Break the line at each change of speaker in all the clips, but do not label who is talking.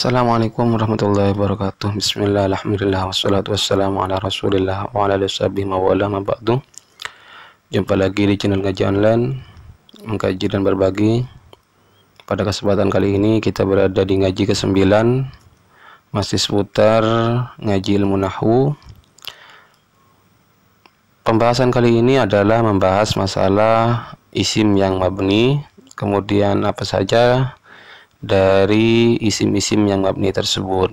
Assalamualaikum warahmatullahi wabarakatuh Bismillah, alhamdulillah, wassalatu wassalamu ala rasulillah wa ala dasabih mawala mabakdu Jumpa lagi di channel Ngaji Online Mengkaji dan berbagi Pada kesempatan kali ini kita berada di ngaji ke-9 Masih seputar ngaji ilmu nahu Pembahasan kali ini adalah membahas masalah isim yang mabni Kemudian apa saja dari isim-isim yang mabni tersebut.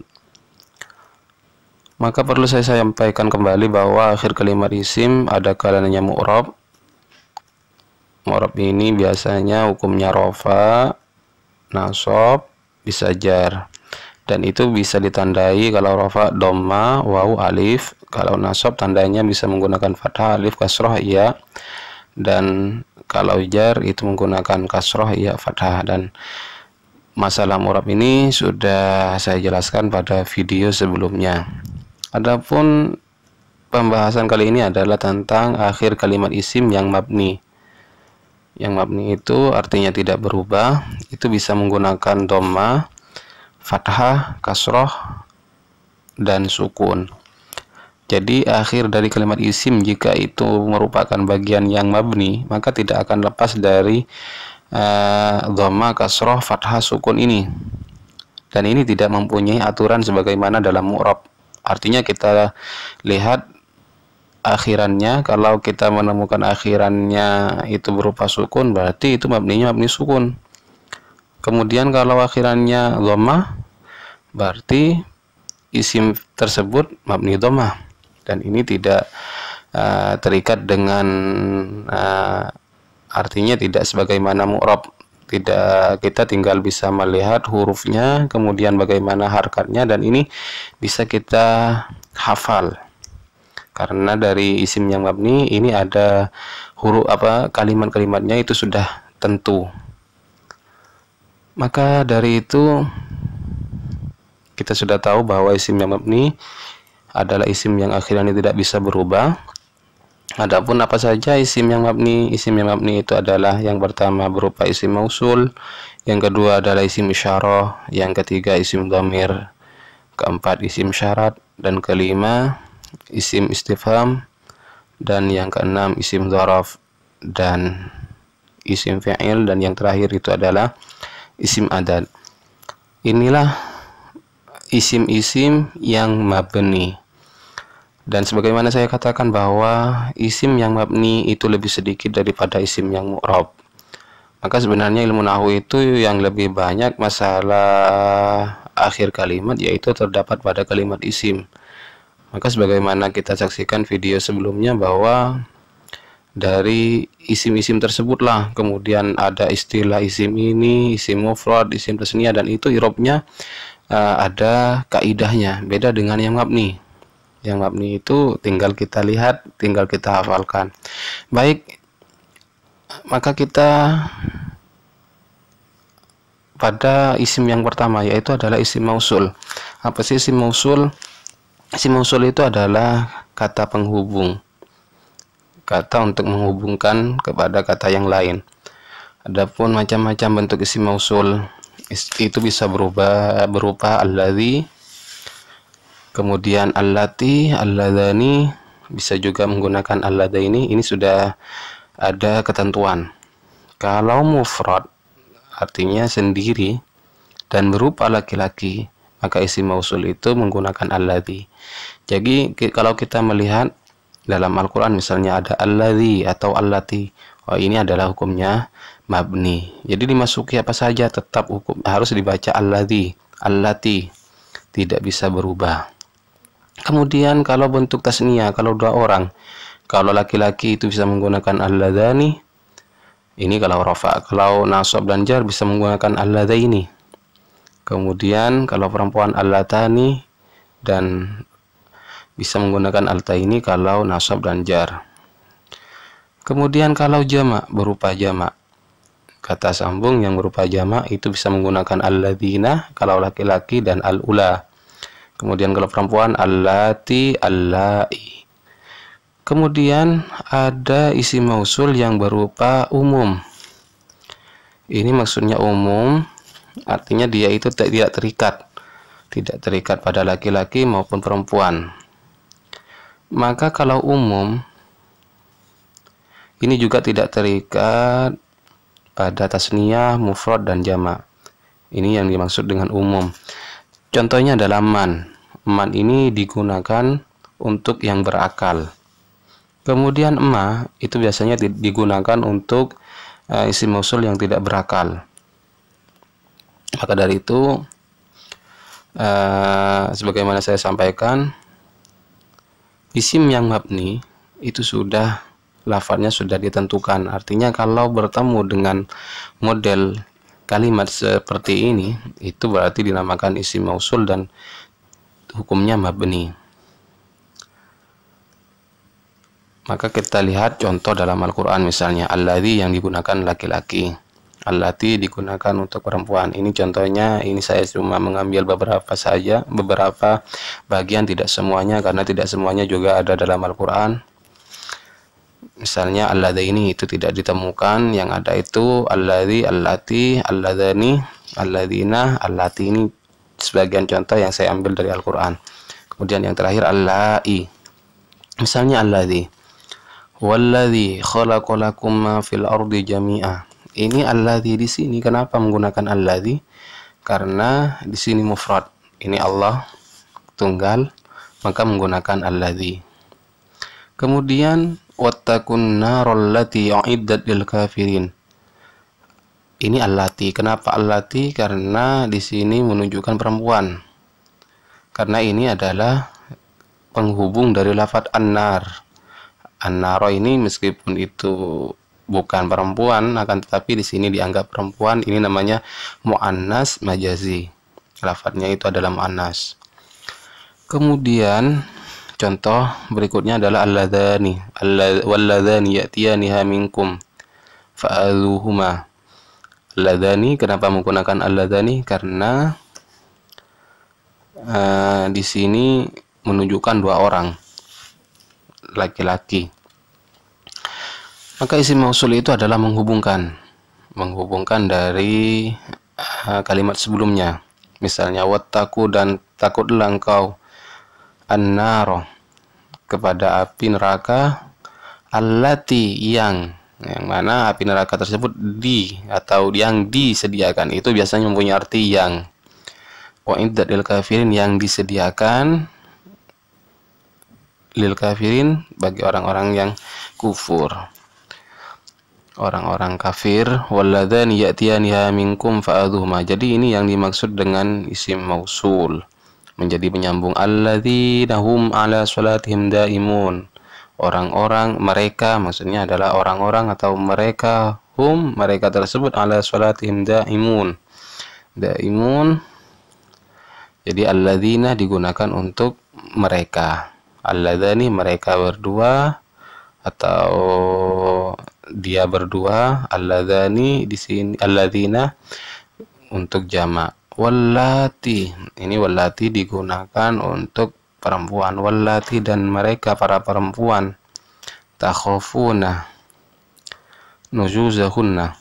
Maka perlu saya sampaikan kembali bahwa akhir kalimat isim ada kalanya mu'rob. Mu'rob ini biasanya hukumnya rofa, nasob, bisa jar. Dan itu bisa ditandai kalau rofa doma, waw, alif. Kalau nasob tandanya bisa menggunakan fathah, alif, kasroh, iya. Dan kalau jar itu menggunakan kasroh, iya, fathah. Dan masalah murab ini sudah saya jelaskan pada video sebelumnya. Adapun pembahasan kali ini adalah tentang akhir kalimat isim yang mabni. Yang mabni itu artinya tidak berubah, itu bisa menggunakan doma, fathah, kasroh, dan sukun. Jadi akhir dari kalimat isim jika itu merupakan bagian yang mabni, maka tidak akan lepas dari Eh, dhamma, kasroh, fathah, sukun ini. Dan ini tidak mempunyai aturan sebagaimana dalam mu'rab. Artinya kita lihat akhirannya kalau kita menemukan akhirannya itu berupa sukun berarti itu mabninya mabni sukun. Kemudian kalau akhirannya dhamma berarti isim tersebut mabni dhamma dan ini tidak uh, terikat dengan uh, artinya tidak sebagaimana mu'rab tidak kita tinggal bisa melihat hurufnya kemudian bagaimana harkatnya dan ini bisa kita hafal karena dari isim yang mabni ini ada huruf apa kalimat-kalimatnya itu sudah tentu maka dari itu kita sudah tahu bahwa isim yang mabni adalah isim yang akhirnya tidak bisa berubah Adapun apa saja isim yang mabni? Isim yang mabni itu adalah yang pertama berupa isim mausul, yang kedua adalah isim isyarah, yang ketiga isim dhamir, keempat isim syarat, dan kelima isim istifham, dan yang keenam isim dzaraf dan isim fi'il dan yang terakhir itu adalah isim adat. Inilah isim-isim yang mabni. Dan sebagaimana saya katakan bahwa isim yang mabni itu lebih sedikit daripada isim yang mu'rob. Maka sebenarnya ilmu nahu itu yang lebih banyak masalah akhir kalimat yaitu terdapat pada kalimat isim. Maka sebagaimana kita saksikan video sebelumnya bahwa dari isim-isim tersebutlah kemudian ada istilah isim ini, isim mufrad, isim tasnia dan itu irobnya uh, eh, ada kaidahnya beda dengan yang mabni yang mabni itu tinggal kita lihat tinggal kita hafalkan baik maka kita pada isim yang pertama yaitu adalah isim mausul apa sih isim mausul isim mausul itu adalah kata penghubung kata untuk menghubungkan kepada kata yang lain adapun macam-macam bentuk isim mausul itu bisa berubah berupa alladzi kemudian allati alladani bisa juga menggunakan allada ini ini sudah ada ketentuan kalau mufrad artinya sendiri dan berupa laki-laki maka isi mausul itu menggunakan alladhi jadi kalau kita melihat dalam Al-Quran misalnya ada alladhi atau allati oh, ini adalah hukumnya mabni jadi dimasuki apa saja tetap hukum harus dibaca alladhi allati tidak bisa berubah Kemudian kalau bentuk tasnia kalau dua orang, kalau laki-laki itu bisa menggunakan alladani. Ini kalau rafa, kalau nasab dan jar bisa menggunakan alladaini. Kemudian kalau perempuan allatani dan bisa menggunakan altaini kalau nasab dan jar. Kemudian kalau jama berupa jama kata sambung yang berupa jama itu bisa menggunakan al-ladina kalau laki-laki dan alula Kemudian kalau perempuan allati allai. Kemudian ada isi mausul yang berupa umum. Ini maksudnya umum, artinya dia itu tidak terikat. Tidak terikat pada laki-laki maupun perempuan. Maka kalau umum ini juga tidak terikat pada tasniah, mufrad dan jama. Ini yang dimaksud dengan umum. Contohnya adalah man. Man ini digunakan untuk yang berakal. Kemudian ma itu biasanya digunakan untuk uh, isi musul yang tidak berakal. Maka dari itu uh, sebagaimana saya sampaikan isim yang mabni itu sudah lafadznya sudah ditentukan. Artinya kalau bertemu dengan model kalimat seperti ini itu berarti dinamakan isi mausul dan hukumnya mabni maka kita lihat contoh dalam Al-Quran misalnya alladhi yang digunakan laki-laki alati digunakan untuk perempuan ini contohnya ini saya cuma mengambil beberapa saja beberapa bagian tidak semuanya karena tidak semuanya juga ada dalam Al-Quran misalnya ini itu tidak ditemukan yang ada itu alladhi allati alladani alladina allati ini sebagian contoh yang saya ambil dari Al-Qur'an kemudian yang terakhir allai misalnya alladhi walladhi khalaqalakum ma fil ardi jami'a ini alladhi di sini kenapa menggunakan alladhi karena di sini mufrad ini Allah tunggal maka menggunakan alladhi kemudian wattakun narul lati yu'iddat lil kafirin ini allati kenapa allati karena di sini menunjukkan perempuan karena ini adalah penghubung dari lafat annar annaro ini meskipun itu bukan perempuan akan tetapi di sini dianggap perempuan ini namanya muannas majazi lafadznya itu adalah muannas kemudian Contoh berikutnya adalah alladzani walladzani ya'tiyaniha minkum fa'aluhuma. Alladzani kenapa menggunakan alladzani? Karena uh, di sini menunjukkan dua orang laki-laki. Maka isi mausul itu adalah menghubungkan, menghubungkan dari uh, kalimat sebelumnya. Misalnya wattaku dan takutlah engkau an-nar kepada api neraka allati yang yang mana api neraka tersebut di atau yang disediakan itu biasanya mempunyai arti yang wa lil kafirin yang disediakan lil kafirin bagi orang-orang yang kufur orang-orang kafir walladhan ya'tiyaniha minkum fa'adhuhuma jadi ini yang dimaksud dengan isim mausul menjadi penyambung di ala salatihim daimun orang-orang mereka maksudnya adalah orang-orang atau mereka hum mereka tersebut ala salatihim daimun daimun jadi alladzina digunakan untuk mereka alladzani mereka berdua atau dia berdua alladzani di sini alladzina untuk jamak Walati ini walati digunakan untuk perempuan walati dan mereka para perempuan takhafuna nuzuzahunna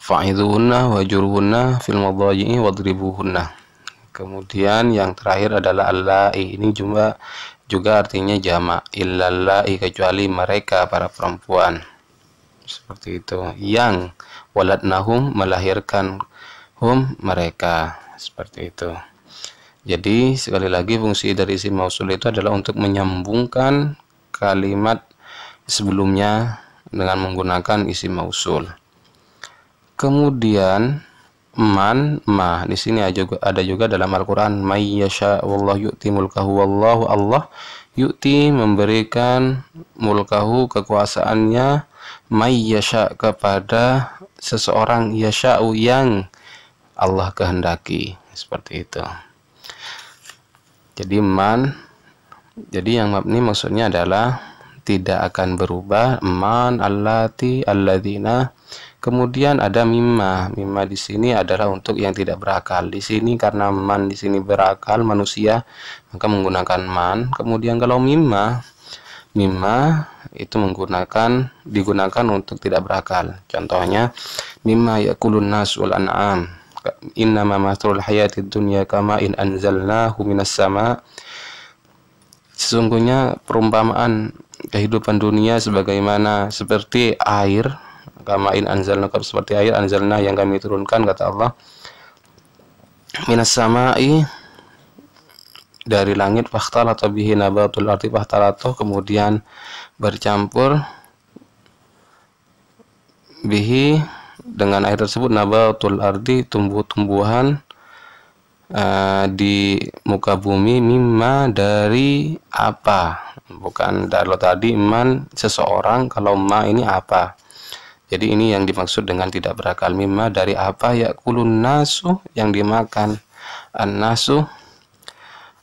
fa'idhuhunna wajurhunna fil madhaji'i wadribuhunna kemudian yang terakhir adalah allai ini juga juga artinya jamak illallai kecuali mereka para perempuan seperti itu yang Walat waladnahum melahirkan hum mereka seperti itu jadi sekali lagi fungsi dari isim mausul itu adalah untuk menyambungkan kalimat sebelumnya dengan menggunakan isim mausul kemudian man ma di sini ada juga, dalam Al-Qur'an may yasha wallahu yu'ti mulkahu wallahu Allah Yukti memberikan mulkahu kekuasaannya yasha kepada seseorang yasha'u yang Allah kehendaki seperti itu jadi man jadi yang mabni maksudnya adalah tidak akan berubah man allati alladzina Kemudian ada mimma. Mimma di sini adalah untuk yang tidak berakal. Di sini karena man di sini berakal manusia, maka menggunakan man. Kemudian kalau mimma, mimma itu menggunakan digunakan untuk tidak berakal. Contohnya mimma ya nas wal an'am. Innama masrul hayati dunya kama in anzalnahu minas sama. Sesungguhnya perumpamaan kehidupan dunia sebagaimana seperti air kama in anzalna seperti air anzalna yang kami turunkan kata Allah minas samai dari langit atau bihi nabatul arti atau kemudian bercampur bihi dengan air tersebut nabatul arti tumbuh-tumbuhan uh, di muka bumi mimma dari apa bukan dari tadi man seseorang kalau ma ini apa jadi ini yang dimaksud dengan tidak berakal mimma dari apa ya kulun nasu yang dimakan an nasu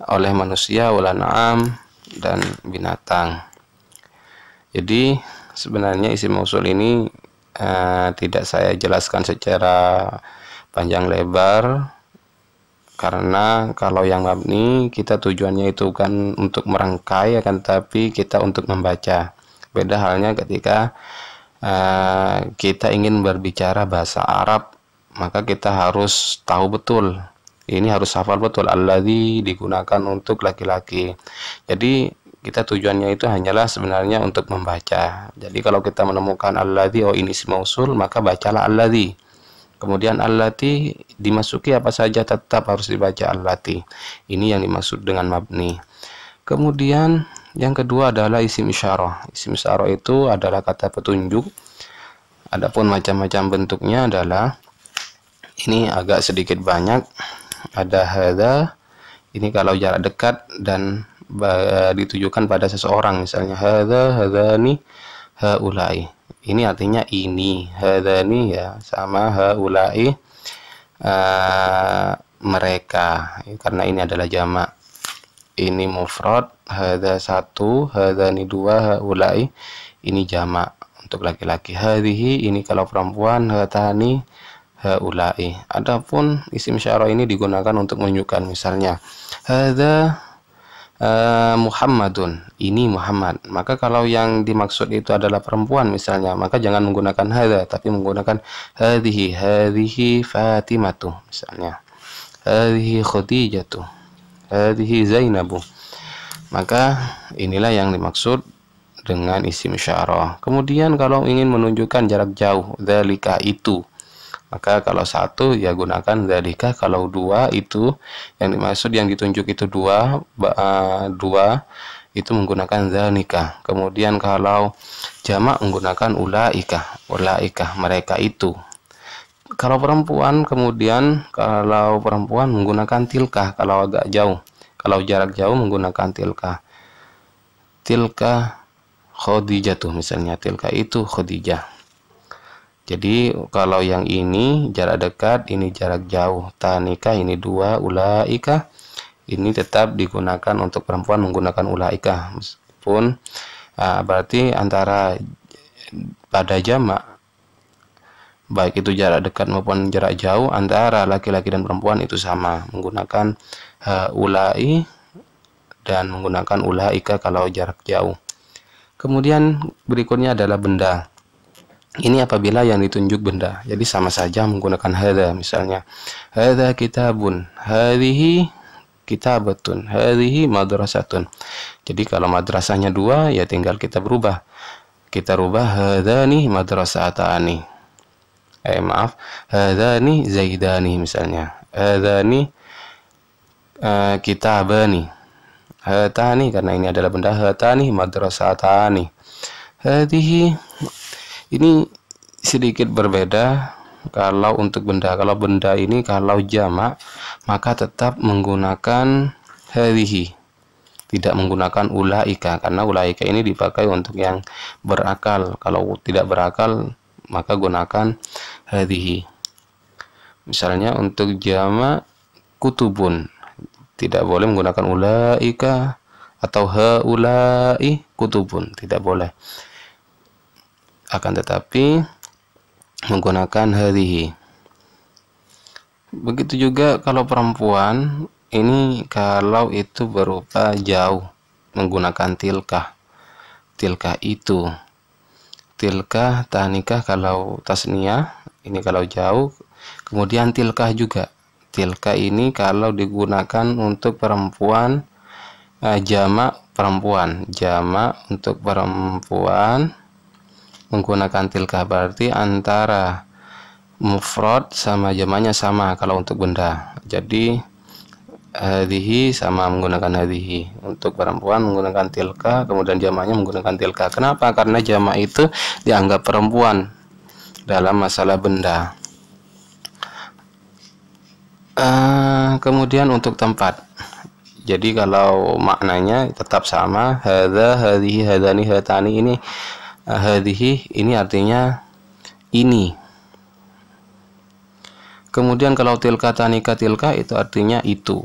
oleh manusia walanam dan binatang. Jadi sebenarnya isi mausul ini uh, tidak saya jelaskan secara panjang lebar karena kalau yang mabni kita tujuannya itu kan untuk merangkai akan tapi kita untuk membaca. Beda halnya ketika Eh, kita ingin berbicara bahasa Arab maka kita harus tahu betul ini harus hafal betul alladhi digunakan untuk laki-laki jadi kita tujuannya itu hanyalah sebenarnya untuk membaca. Jadi kalau kita menemukan alladhi oh ini isim mausul maka bacalah alladhi. Kemudian allati dimasuki apa saja tetap harus dibaca allati. Ini yang dimaksud dengan mabni. Kemudian yang kedua adalah isim isyarah. Isim isyarah itu adalah kata petunjuk. Adapun macam-macam bentuknya adalah ini agak sedikit banyak. Ada hada ini kalau jarak dekat dan ditujukan pada seseorang misalnya hada nih. haulai. Ini artinya ini, nih ya sama haulai uh, mereka karena ini adalah jamak ini mufrad hadza satu hadani dua haulai ini jamak untuk laki-laki hadhihi ini kalau perempuan hatani haulai adapun isim syara ini digunakan untuk menunjukkan misalnya hadza uh, Muhammadun ini Muhammad maka kalau yang dimaksud itu adalah perempuan misalnya maka jangan menggunakan hada tapi menggunakan hadhihi hadhihi Fatimatu misalnya hadhihi Khadijatu hadhihi Zainabu maka inilah yang dimaksud dengan isim syarah kemudian kalau ingin menunjukkan jarak jauh dalika itu maka kalau satu ya gunakan dalika kalau dua itu yang dimaksud yang ditunjuk itu dua dua itu menggunakan dzalika kemudian kalau jamak menggunakan ulaika ulaika mereka itu kalau perempuan kemudian kalau perempuan menggunakan tilkah kalau agak jauh kalau jarak jauh menggunakan tilkah tilkah Khadijah tuh misalnya tilkah itu Khadijah jadi kalau yang ini jarak dekat ini jarak jauh tanika ini dua ulaika ini tetap digunakan untuk perempuan menggunakan ulaika meskipun uh, berarti antara pada jamak baik itu jarak dekat maupun jarak jauh antara laki-laki dan perempuan itu sama menggunakan uh, ulai dan menggunakan ulaika kalau jarak jauh. Kemudian berikutnya adalah benda. Ini apabila yang ditunjuk benda. Jadi sama saja menggunakan heda misalnya. hada kitabun, hadhihi kitabatun, madrasah madrasatun. Jadi kalau madrasahnya dua ya tinggal kita berubah. Kita rubah madrasah madrasatani eh maaf hadani zaidani misalnya hadani uh, eh, kitabani hatani karena ini adalah benda hatani madrasatani hadihi ini sedikit berbeda kalau untuk benda kalau benda ini kalau jamak maka tetap menggunakan hadihi tidak menggunakan ulaika karena ulaika ini dipakai untuk yang berakal kalau tidak berakal maka gunakan hadihi Misalnya untuk jama kutubun tidak boleh menggunakan ulaika atau haulai kutubun tidak boleh akan tetapi menggunakan hadihi begitu juga kalau perempuan ini kalau itu berupa jauh menggunakan tilkah tilkah itu tilkah tanikah kalau tasnia ini kalau jauh kemudian tilkah juga tilkah ini kalau digunakan untuk perempuan eh, jamak perempuan jama untuk perempuan menggunakan tilkah berarti antara mufrad sama jamaknya sama kalau untuk benda jadi hadihi sama menggunakan hadihi untuk perempuan menggunakan tilka kemudian jamaknya menggunakan tilka kenapa karena jamak itu dianggap perempuan dalam masalah benda uh, kemudian untuk tempat jadi kalau maknanya tetap sama hadha hadihi hadani hatani ini hadihi ini artinya ini Kemudian kalau tilka tanika tilka itu artinya itu.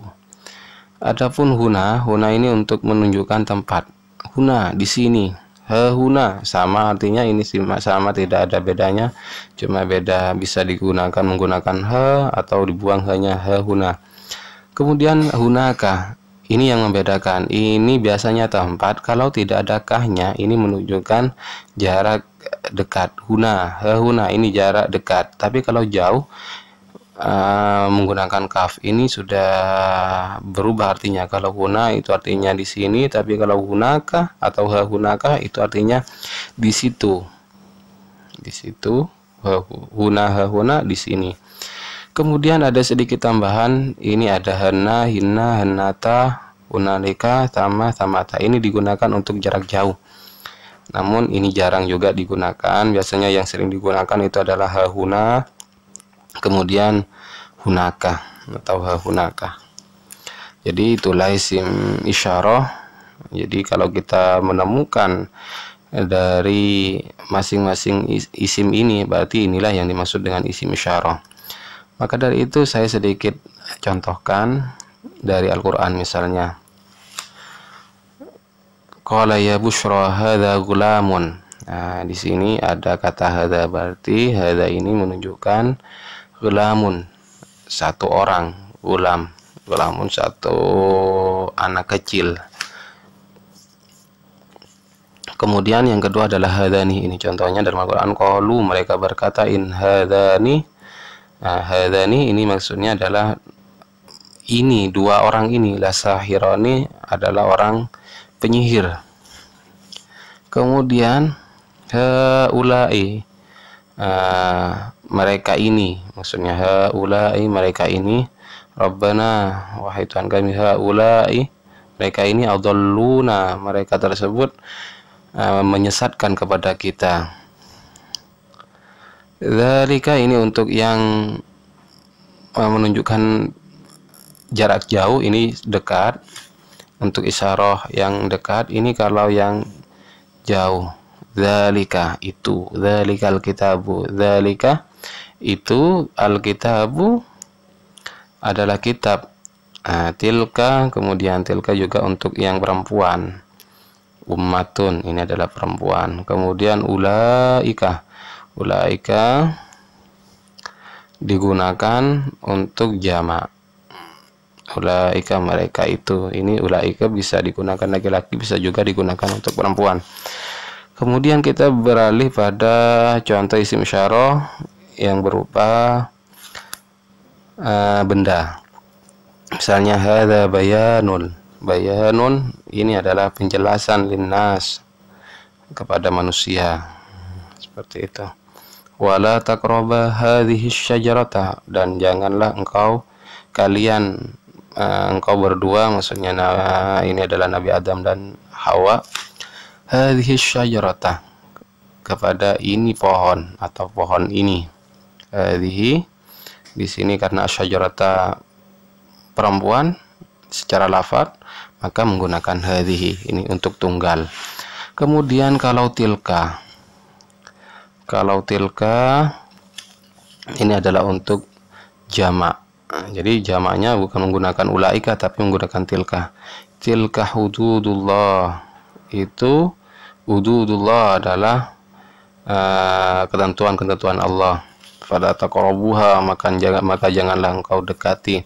Adapun huna, huna ini untuk menunjukkan tempat. Huna di sini. he Huna sama artinya ini sama tidak ada bedanya, cuma beda bisa digunakan menggunakan he atau dibuang hanya he huna. Kemudian hunaka ini yang membedakan. Ini biasanya tempat kalau tidak ada kahnya ini menunjukkan jarak dekat. Huna, he huna ini jarak dekat. Tapi kalau jauh Eh, menggunakan kaf ini sudah berubah artinya kalau guna itu artinya di sini tapi kalau gunakah atau ha itu artinya di situ di situ huna eh, ha huna di sini kemudian ada sedikit tambahan ini ada hana hina hanata unalika sama, samata. ini digunakan untuk jarak jauh namun ini jarang juga digunakan biasanya yang sering digunakan itu adalah hahuna kemudian hunaka atau hunaka jadi itulah isim isyarah jadi kalau kita menemukan dari masing-masing isim ini berarti inilah yang dimaksud dengan isim isyarah maka dari itu saya sedikit contohkan dari Al-Quran misalnya Qala ya bushra hadha gulamun Nah, di sini ada kata hada berarti hada ini menunjukkan ulamun satu orang ulam ulamun satu anak kecil kemudian yang kedua adalah hadani ini contohnya dari Al-Quran mereka berkata in hadani nah, hadani ini maksudnya adalah ini dua orang ini lasahironi adalah orang penyihir kemudian haulai uh, mereka ini maksudnya haulai mereka ini Rabbana wahai Tuhan kami haulai mereka ini adalluna mereka tersebut uh, menyesatkan kepada kita Zalika ini untuk yang ah, menunjukkan jarak jauh ini dekat untuk isyarah yang dekat ini kalau yang jauh Zalika itu Zalika kitabu Zalika itu alkitabu adalah kitab nah, tilka kemudian tilka juga untuk yang perempuan ummatun ini adalah perempuan kemudian ulaika ulaika digunakan untuk jamak ulaika mereka itu ini ulaika bisa digunakan laki-laki bisa juga digunakan untuk perempuan Kemudian kita beralih pada contoh isim syaroh yang berupa uh, benda. Misalnya hadza bayanun. Bayanun ini adalah penjelasan linnas kepada manusia. Seperti itu. Wala taqraba hadhihi syajarata dan janganlah engkau kalian uh, engkau berdua maksudnya nah, ini adalah Nabi Adam dan Hawa hadhihi syajarata kepada ini pohon atau pohon ini hadhihi di sini karena syajarata perempuan secara lafaz maka menggunakan hadhihi ini untuk tunggal kemudian kalau tilka kalau tilka ini adalah untuk jamak jadi jamaknya bukan menggunakan ulaika tapi menggunakan tilka tilka hududullah itu ududullah adalah eh, ketentuan-ketentuan uh, Allah pada takorobuha maka jangan maka janganlah engkau dekati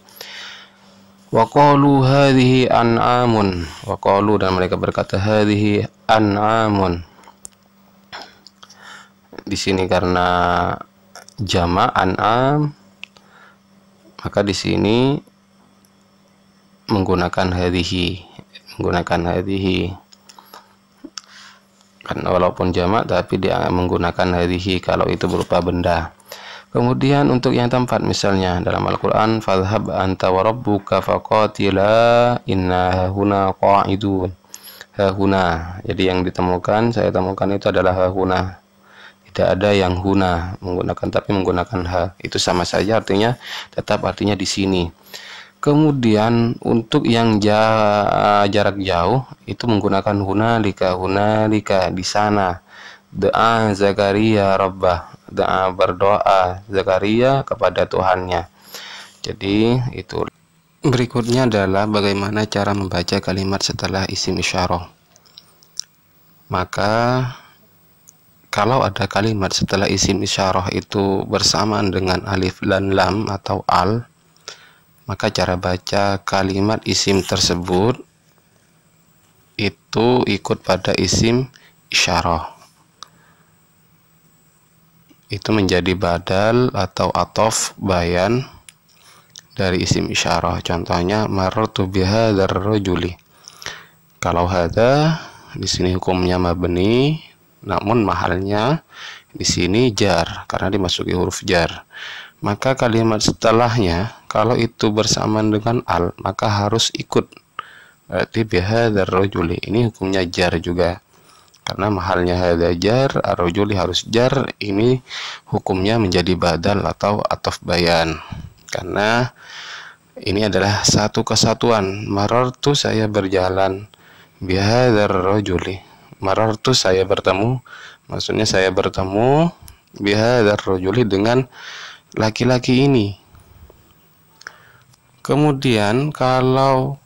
wa hadhihi an'amun wa dan mereka berkata hadhihi an'amun di sini karena jama an'am maka di sini menggunakan hadhihi menggunakan hadhihi kan walaupun jamak tapi dia menggunakan hadhihi kalau itu berupa benda kemudian untuk yang tempat misalnya dalam Al-Qur'an fadhhab anta wa rabbuka faqatila inna huna qa'idun huna. jadi yang ditemukan saya temukan itu adalah huna. tidak ada yang huna menggunakan tapi menggunakan ha itu sama saja artinya tetap artinya di sini kemudian untuk yang eh, jarak jauh itu menggunakan hunalika hunalika di sana doa Zakaria Rabbah doa berdoa Zakaria kepada Tuhannya jadi itu berikutnya adalah bagaimana cara membaca kalimat setelah isim isyarah maka kalau ada kalimat setelah isim isyarah itu bersamaan dengan alif dan lam atau al maka cara baca kalimat isim tersebut itu ikut pada isim isyarah itu menjadi badal atau atof bayan dari isim isyarah contohnya tubiha biha juli. kalau hada di sini hukumnya mabni namun mahalnya di sini jar karena dimasuki huruf jar maka kalimat setelahnya kalau itu bersamaan dengan al maka harus ikut berarti bihadar rojuli ini hukumnya jar juga karena mahalnya hada jar arrojuli harus jar ini hukumnya menjadi badal atau atof bayan karena ini adalah satu kesatuan marortu saya berjalan bihadar rojuli marortu saya bertemu maksudnya saya bertemu bihadar rojuli dengan laki-laki ini. Kemudian kalau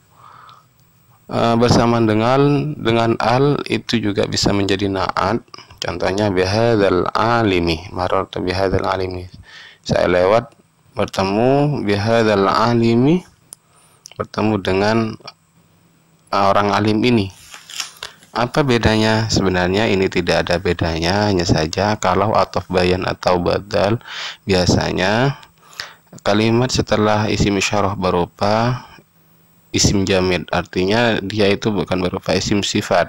e, bersamaan dengan dengan al itu juga bisa menjadi naat. Contohnya bihadal alimi, marartu bihadal alimi. Saya lewat bertemu bihadal alimi bertemu dengan orang alim ini. Apa bedanya? Sebenarnya ini tidak ada bedanya, hanya saja kalau atof bayan atau badal biasanya kalimat setelah isim isyarah berupa isim jamid artinya dia itu bukan berupa isim sifat.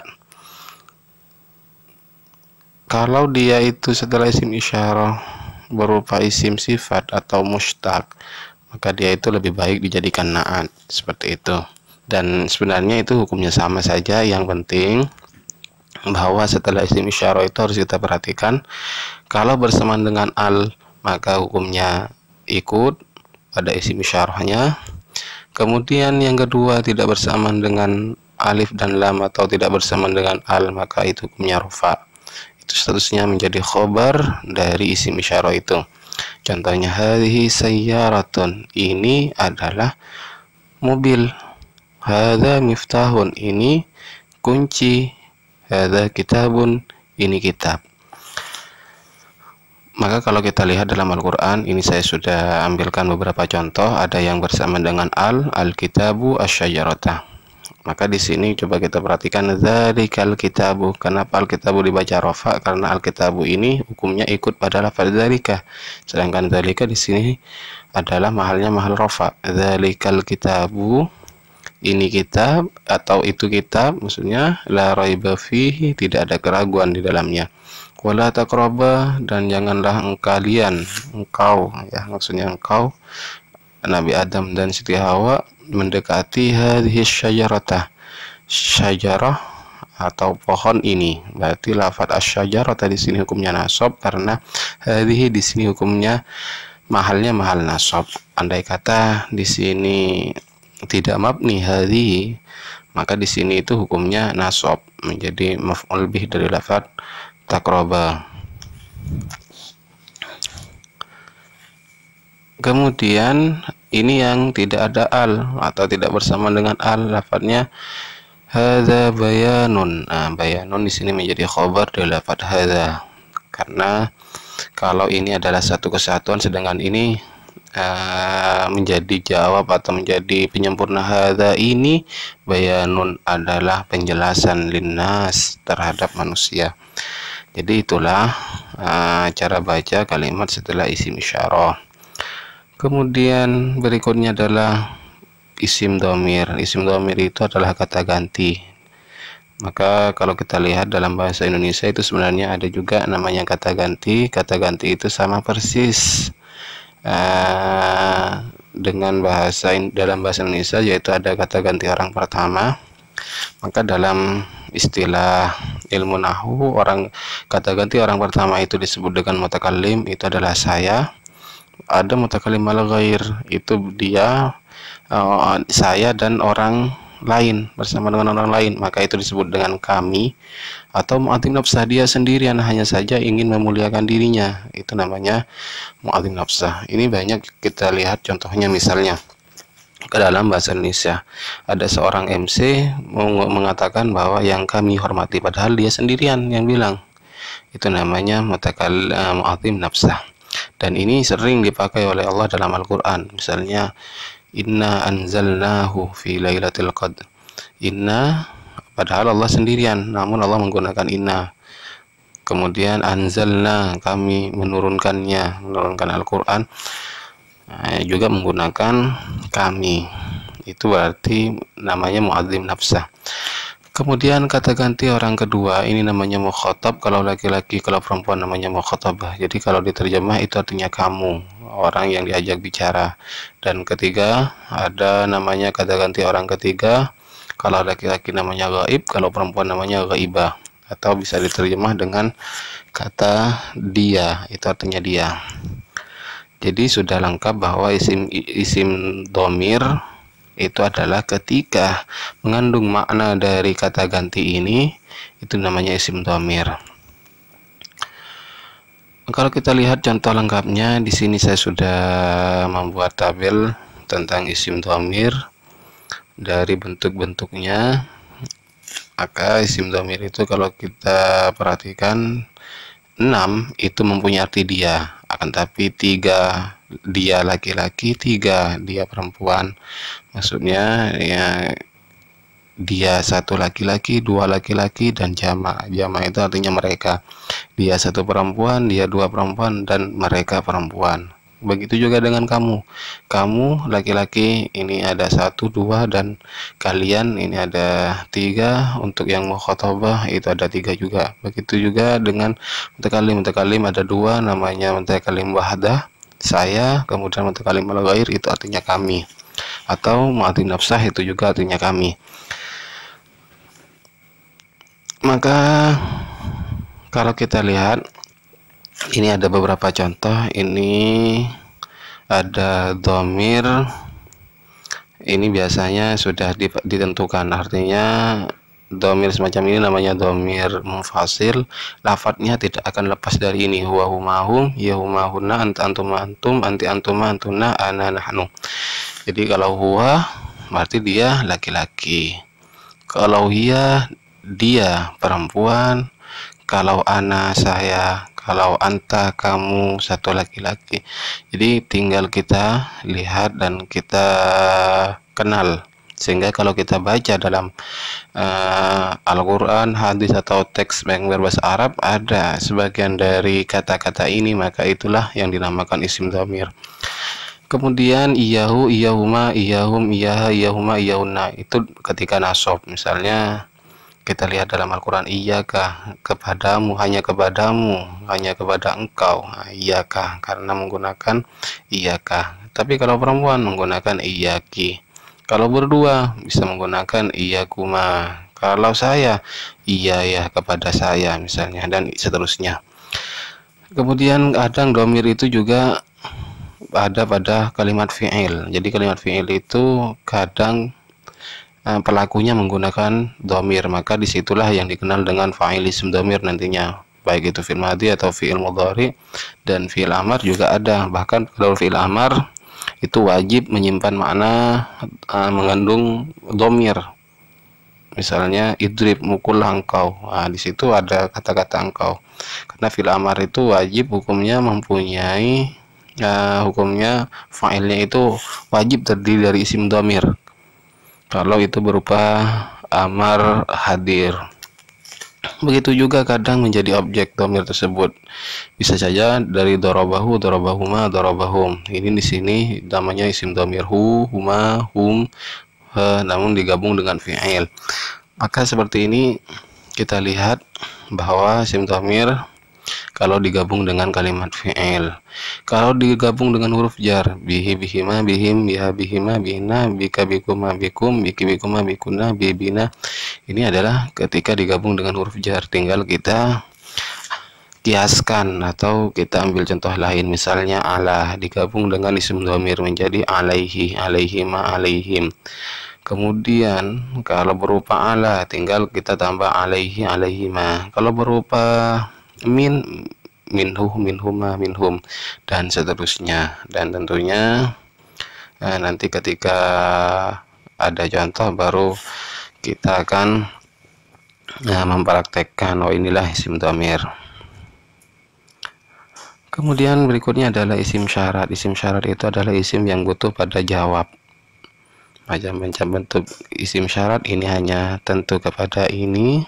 Kalau dia itu setelah isim isyarah berupa isim sifat atau mustaq, maka dia itu lebih baik dijadikan naat seperti itu dan sebenarnya itu hukumnya sama saja yang penting bahwa setelah isim isyarah itu harus kita perhatikan kalau bersamaan dengan al maka hukumnya ikut pada isim isyarahnya kemudian yang kedua tidak bersamaan dengan alif dan lam atau tidak bersamaan dengan al maka itu hukumnya rufa itu statusnya menjadi khobar dari isim isyarah itu contohnya saya sayyaratun ini adalah mobil Hada miftahun ini kunci. Hada kitabun ini kitab. Maka kalau kita lihat dalam Al-Quran, ini saya sudah ambilkan beberapa contoh, ada yang bersama dengan al, al-kitabu, asyajarata. Maka di sini coba kita perhatikan zalikal kitabu. Kenapa al-kitabu dibaca rofa? Karena al-kitabu ini hukumnya ikut pada lafaz zalika. Sedangkan zalika di sini adalah mahalnya mahal rofa. Zalikal kitabu ini kitab atau itu kitab maksudnya la raiba fihi tidak ada keraguan di dalamnya wala taqraba dan janganlah engkalian engkau ya maksudnya engkau Nabi Adam dan Siti Hawa mendekati hadhihi syajarata syajarah atau pohon ini berarti lafat asyajarata di sini hukumnya nasab karena hadhihi di sini hukumnya mahalnya mahal nasab andai kata di sini tidak mabni hadi maka di sini itu hukumnya nasab menjadi maf'ul bih dari lafaz takroba kemudian ini yang tidak ada al atau tidak bersama dengan al lafadnya hadza bayanun nah, bayanun di sini menjadi khobar dari lafad hadza karena kalau ini adalah satu kesatuan sedangkan ini Eh, menjadi jawab atau menjadi penyempurna hada ini bayanun adalah penjelasan linnas terhadap manusia jadi itulah uh, cara baca kalimat setelah isim isyarah kemudian berikutnya adalah isim domir isim domir itu adalah kata ganti maka kalau kita lihat dalam bahasa Indonesia itu sebenarnya ada juga namanya kata ganti kata ganti itu sama persis Eh, dengan bahasa dalam bahasa Indonesia yaitu ada kata ganti orang pertama maka dalam istilah ilmu nahu orang kata ganti orang pertama itu disebut dengan mutakalim itu adalah saya ada mutakalim al itu dia uh, saya dan orang lain bersama dengan orang lain maka itu disebut dengan kami atau mu'atim nafsah dia sendirian hanya saja ingin memuliakan dirinya itu namanya mu'atim nafsah ini banyak kita lihat contohnya misalnya ke dalam bahasa Indonesia ada seorang MC mengatakan bahwa yang kami hormati padahal dia sendirian yang bilang itu namanya mu'atim nafsah dan ini sering dipakai oleh Allah dalam Al-Quran misalnya inna anzalnahu fi lailatul qadr inna padahal Allah sendirian namun Allah menggunakan inna kemudian anzalna kami menurunkannya menurunkan Al-Qur'an nah, juga menggunakan kami itu berarti namanya muadzim nafsah Kemudian kata ganti orang kedua, ini namanya mukhatab kalau laki-laki, kalau perempuan namanya mukhatabah. Jadi kalau diterjemah itu artinya kamu, orang yang diajak bicara. Dan ketiga, ada namanya kata ganti orang ketiga, kalau laki-laki namanya gaib, kalau perempuan namanya gaibah. Atau bisa diterjemah dengan kata dia, itu artinya dia. Jadi sudah lengkap bahwa isim isim domir itu adalah ketika mengandung makna dari kata ganti ini itu namanya isim domir kalau kita lihat contoh lengkapnya di sini saya sudah membuat tabel tentang isim domir dari bentuk-bentuknya maka isim domir itu kalau kita perhatikan 6 itu mempunyai arti dia akan tapi tiga dia laki-laki tiga dia perempuan maksudnya ya dia satu laki-laki, dua laki-laki dan jama. Jama itu artinya mereka. Dia satu perempuan, dia dua perempuan dan mereka perempuan. Begitu juga dengan kamu. Kamu laki-laki ini ada satu, dua dan kalian ini ada tiga. Untuk yang mukhotobah itu ada tiga juga. Begitu juga dengan mutakalim. Mutakalim ada dua namanya mutakalim wahdah saya kemudian mutakalim al itu artinya kami atau mati nafsah itu juga artinya kami maka kalau kita lihat ini ada beberapa contoh ini ada domir ini biasanya sudah ditentukan artinya domir semacam ini namanya domir mufasil lafadnya tidak akan lepas dari ini huwa humahum ya humahuna anta antuma antum anti antuma antuna ana nahnu jadi kalau huwa berarti dia laki-laki kalau ia dia perempuan kalau ana saya kalau anta kamu satu laki-laki jadi tinggal kita lihat dan kita kenal sehingga kalau kita baca dalam uh, Al-Quran, hadis atau teks yang berbahasa Arab ada sebagian dari kata-kata ini maka itulah yang dinamakan isim tamir. kemudian iyahu, iyahuma, iyahum, iyaha, iyahuma, iyahuna itu ketika nasob misalnya kita lihat dalam Al-Quran iyaka kepadamu hanya kepadamu hanya kepada engkau nah, iyaka karena menggunakan iyaka tapi kalau perempuan menggunakan iyaki kalau berdua bisa menggunakan iya kuma. Kalau saya iya ya kepada saya misalnya dan seterusnya. Kemudian kadang domir itu juga ada pada kalimat fi'il. Jadi kalimat fi'il itu kadang eh, pelakunya menggunakan domir maka disitulah yang dikenal dengan fa'ilism domir nantinya baik itu fi'il madhi atau fi'il mudhari dan fi'il amar juga ada bahkan kalau fi'il amar itu wajib menyimpan makna uh, mengandung domir misalnya idrib mukul engkau nah, di situ ada kata-kata engkau karena fil amar itu wajib hukumnya mempunyai uh, hukumnya failnya itu wajib terdiri dari isim domir kalau itu berupa amar hadir Begitu juga kadang menjadi objek domir tersebut. Bisa saja dari dorobahu, dorobahuma, dorobahum. Ini di sini namanya isim domir hu, huma, hum, he, namun digabung dengan fi'il. Maka seperti ini kita lihat bahwa isim domir kalau digabung dengan kalimat fi'il kalau digabung dengan huruf jar bihi bihima bihim biha bihima bihna bika bikuma bikum biki bikuma bikuna bibina ini adalah ketika digabung dengan huruf jar tinggal kita kiaskan atau kita ambil contoh lain misalnya ala digabung dengan isim domir menjadi alaihi alaihima alaihim kemudian kalau berupa ala tinggal kita tambah alaihi alaihima kalau berupa min minhu minhuma minhum dan seterusnya dan tentunya eh, nanti ketika ada contoh baru kita akan eh, mempraktekkan oh inilah isim domir kemudian berikutnya adalah isim syarat isim syarat itu adalah isim yang butuh pada jawab macam-macam bentuk isim syarat ini hanya tentu kepada ini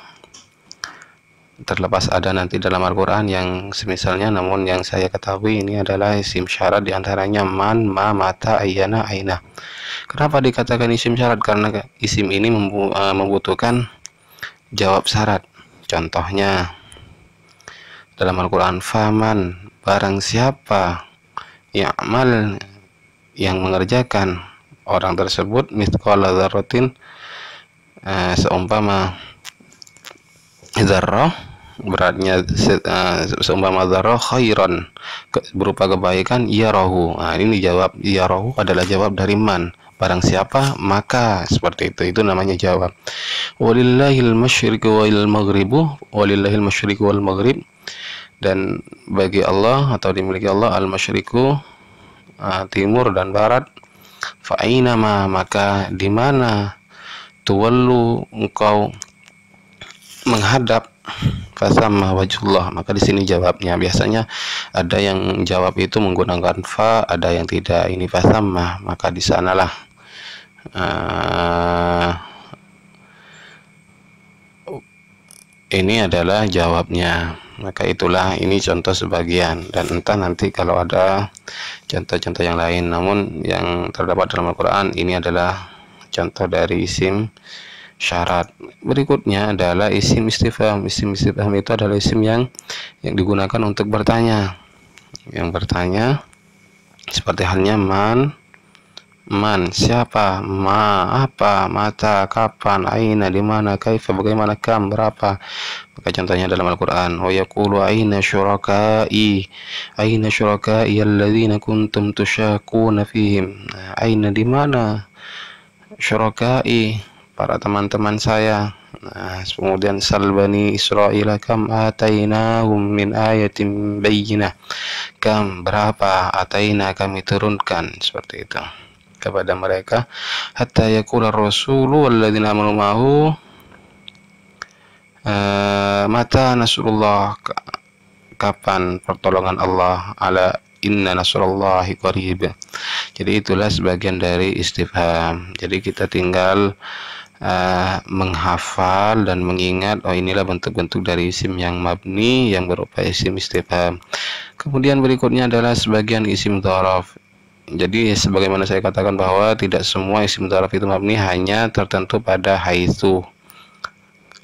terlepas ada nanti dalam Al-Quran yang semisalnya namun yang saya ketahui ini adalah isim syarat diantaranya man, ma, mata, ayana, aina kenapa dikatakan isim syarat karena isim ini e, membutuhkan jawab syarat contohnya dalam Al-Quran faman barang siapa ya'mal yang mengerjakan orang tersebut mitqala dzarratin e, seumpama zarrah beratnya uh, seumpama dzarra khairan berupa kebaikan rohu Nah, ini jawab rohu adalah jawab dari man. Barang siapa maka seperti itu itu namanya jawab. Walillahil masyriq wal maghribu walillahil masyriq wal maghrib dan bagi Allah atau dimiliki Allah al masyriqu eh, timur dan barat fa ma maka di mana tuwallu engkau menghadap fasama wajullah maka di sini jawabnya biasanya ada yang jawab itu menggunakan fa ada yang tidak ini fasama maka di sanalah uh, ini adalah jawabnya maka itulah ini contoh sebagian dan entah nanti kalau ada contoh-contoh yang lain namun yang terdapat dalam Al-Quran ini adalah contoh dari isim syarat. Berikutnya adalah isim istifham. Isim istifham itu adalah isim yang yang digunakan untuk bertanya. Yang bertanya seperti halnya man man siapa ma apa mata kapan aina di mana kaifa bagaimana kam berapa maka contohnya dalam Al-Qur'an wa yaqulu aina syurakai aina syurakai alladzina kuntum tusyakuna fihim nah, aina di mana syurakai para teman-teman saya. Nah, kemudian salbani Israel kam atainahum min ayatin bayina Kam berapa ataina kami turunkan seperti itu kepada mereka hatta yaqula rasulu walladzina amanu mahu eh, mata nasrullah kapan pertolongan Allah ala inna nasrullahi qarib. Jadi itulah sebagian dari istifham. Jadi kita tinggal uh, menghafal dan mengingat oh inilah bentuk-bentuk dari isim yang mabni yang berupa isim istifham kemudian berikutnya adalah sebagian isim dhorof jadi sebagaimana saya katakan bahwa tidak semua isim dhorof itu mabni hanya tertentu pada haitsu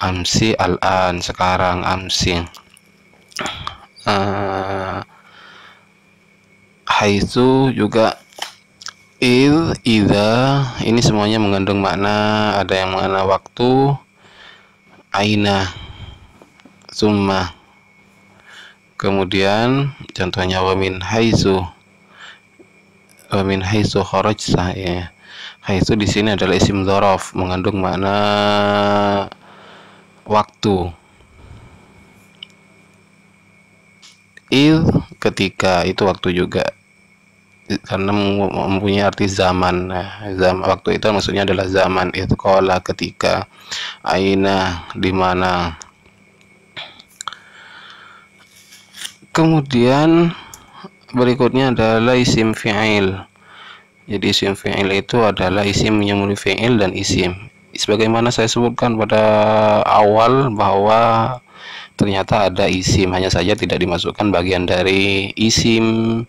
amsi al-an sekarang amsi uh, haitsu juga id, ida, ini semuanya mengandung makna, ada yang makna waktu, aina, summa. Kemudian contohnya wamin haisu Wamin haisu kharajta ya. haisu di sini adalah isim dzaraf, mengandung makna waktu. Il ketika itu waktu juga karena mempunyai arti zaman. Nah, zaman waktu itu maksudnya adalah zaman itu kola ketika aina di mana. Kemudian berikutnya adalah isim fi'il. Jadi isim fi'il itu adalah isim yang memiliki fi'il dan isim. Sebagaimana saya sebutkan pada awal bahwa ternyata ada isim hanya saja tidak dimasukkan bagian dari isim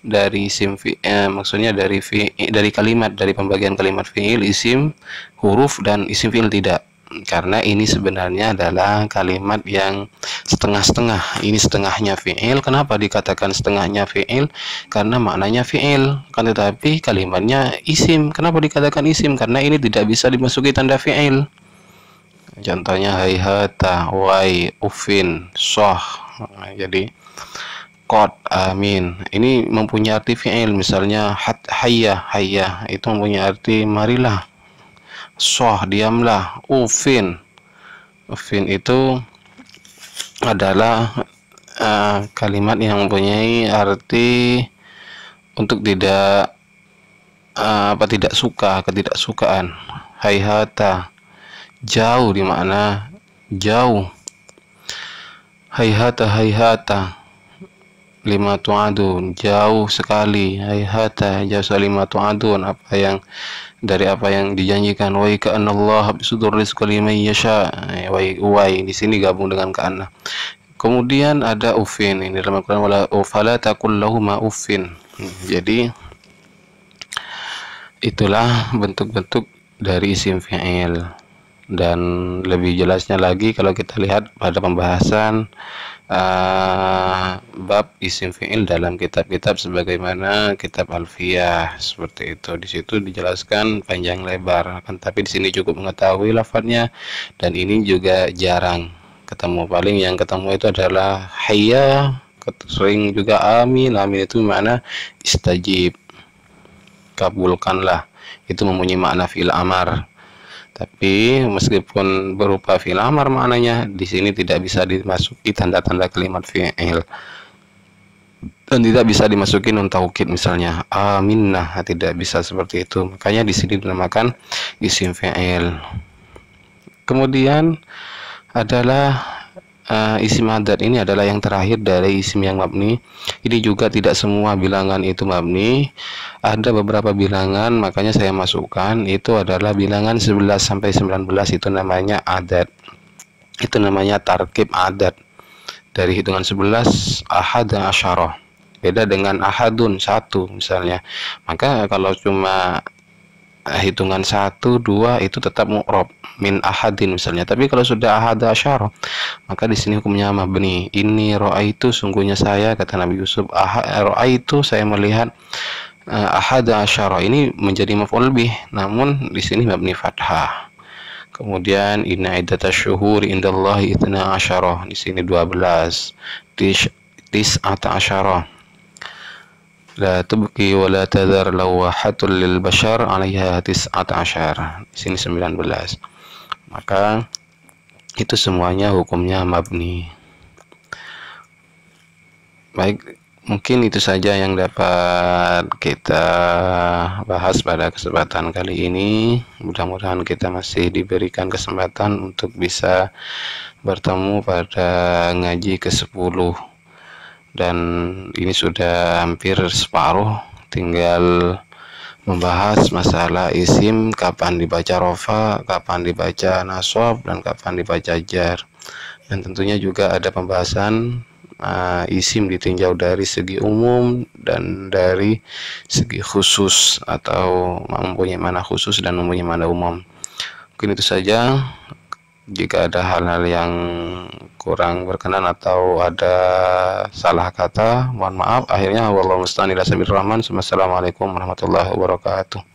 dari isim fi, eh, maksudnya dari fi, dari kalimat dari pembagian kalimat fiil isim huruf dan isim fiil tidak karena ini sebenarnya adalah kalimat yang setengah-setengah ini setengahnya fiil kenapa dikatakan setengahnya fiil karena maknanya fiil kan tetapi kalimatnya isim kenapa dikatakan isim karena ini tidak bisa dimasuki tanda fiil contohnya haihata wai ufin soh jadi kot amin ini mempunyai arti fi'il misalnya hat hayya hayya itu mempunyai arti marilah soh diamlah ufin ufin itu adalah uh, kalimat yang mempunyai arti untuk tidak uh, apa tidak suka ketidaksukaan hayhata jauh jauh mana jauh hayhata hayhata lima tu'adun jauh sekali hayhata jauh sekali lima tu'adun apa yang dari apa yang dijanjikan wa ka'anallah bisudur rizqa liman yasha wa eh, wa di sini gabung dengan ka'anna kemudian ada ufin ini dalam Al-Qur'an wala ufala taqul ma ufin hmm, jadi itulah bentuk-bentuk dari isim fi'il dan lebih jelasnya lagi kalau kita lihat pada pembahasan Eh, bab isim fi'il dalam kitab-kitab sebagaimana kitab Alfiyah seperti itu di situ dijelaskan panjang lebar kan tapi di sini cukup mengetahui lafadznya dan ini juga jarang ketemu paling yang ketemu itu adalah hayya sering juga amin amin itu mana istajib kabulkanlah itu mempunyai makna fil amar tapi meskipun berupa fi'il amar maknanya di sini tidak bisa dimasuki tanda-tanda kalimat fi'il dan tidak bisa dimasuki nun taukid misalnya aminah tidak bisa seperti itu makanya di sini dinamakan isim fi'il kemudian adalah uh, isim adat ini adalah yang terakhir dari isim yang mabni. Ini juga tidak semua bilangan itu mabni. Ada beberapa bilangan, makanya saya masukkan itu adalah bilangan 11 sampai 19 itu namanya adat. Itu namanya tarkib adat. Dari hitungan 11 ahad dan asyarah. Beda dengan ahadun satu misalnya. Maka kalau cuma hitungan satu dua itu tetap mu'rob min ahadin misalnya tapi kalau sudah ahad asyara maka di sini hukumnya mabni ini roa itu sungguhnya saya kata Nabi Yusuf roa itu saya melihat uh, ahad asyara ini menjadi maf'ul bih namun di sini mabni fathah kemudian inna idata syuhur indallahi itna asyara di sini dua belas tis, tis ata asyara La tubki wa la tadhar lawahatul lil bashar 'alaiha tis'at asyar. Di sini 19. Maka itu semuanya hukumnya mabni. Baik, mungkin itu saja yang dapat kita bahas pada kesempatan kali ini. Mudah-mudahan kita masih diberikan kesempatan untuk bisa bertemu pada ngaji ke-10 dan ini sudah hampir separuh tinggal membahas masalah isim kapan dibaca rofa kapan dibaca nasob dan kapan dibaca jar dan tentunya juga ada pembahasan uh, isim ditinjau dari segi umum dan dari segi khusus atau mempunyai mana khusus dan mempunyai mana umum mungkin itu saja jika ada hal-hal yang kurang berkenan atau ada salah kata mohon maaf akhirnya wallahu musta'an ila rahman wassalamualaikum warahmatullahi wabarakatuh